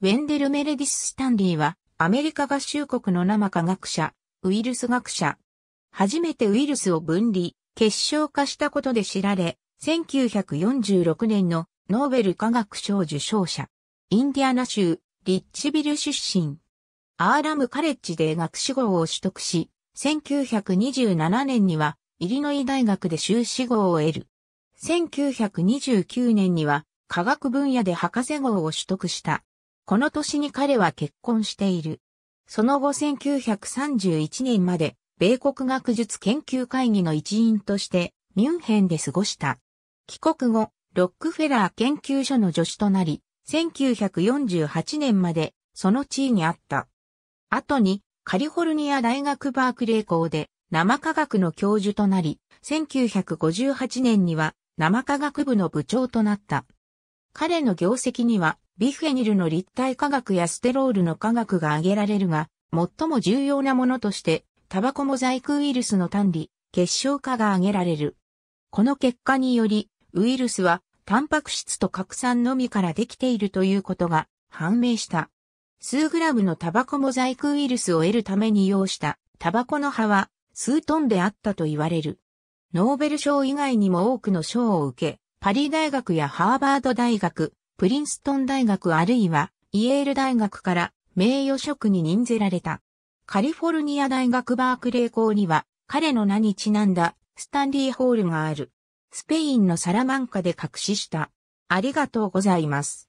ウェンデル・メレディス・スタンリーは、アメリカ合衆国の生科学者、ウイルス学者。初めてウイルスを分離、結晶化したことで知られ、1946年のノーベル科学賞受賞者。インディアナ州、リッチビル出身。アーラムカレッジで学士号を取得し、1927年には、イリノイ大学で修士号を得る。1929年には、科学分野で博士号を取得した。この年に彼は結婚している。その後1931年まで、米国学術研究会議の一員として、ミュンヘンで過ごした。帰国後、ロックフェラー研究所の助手となり、1948年まで、その地位にあった。後に、カリフォルニア大学バークレー校で、生科学の教授となり、1958年には、生科学部の部長となった。彼の業績には、ビフェニルの立体化学やステロールの化学が挙げられるが、最も重要なものとして、タバコモザイクウイルスの単理、結晶化が挙げられる。この結果により、ウイルスは、タンパク質と核酸のみからできているということが判明した。数グラムのタバコモザイクウイルスを得るために用したタバコの葉は数トンであったと言われる。ノーベル賞以外にも多くの賞を受け、パリ大学やハーバード大学、プリンストン大学あるいはイェール大学から名誉職に任ぜられた。カリフォルニア大学バークレー校には彼の名にちなんだスタンリーホールがある。スペインのサラマンカで隠しした。ありがとうございます。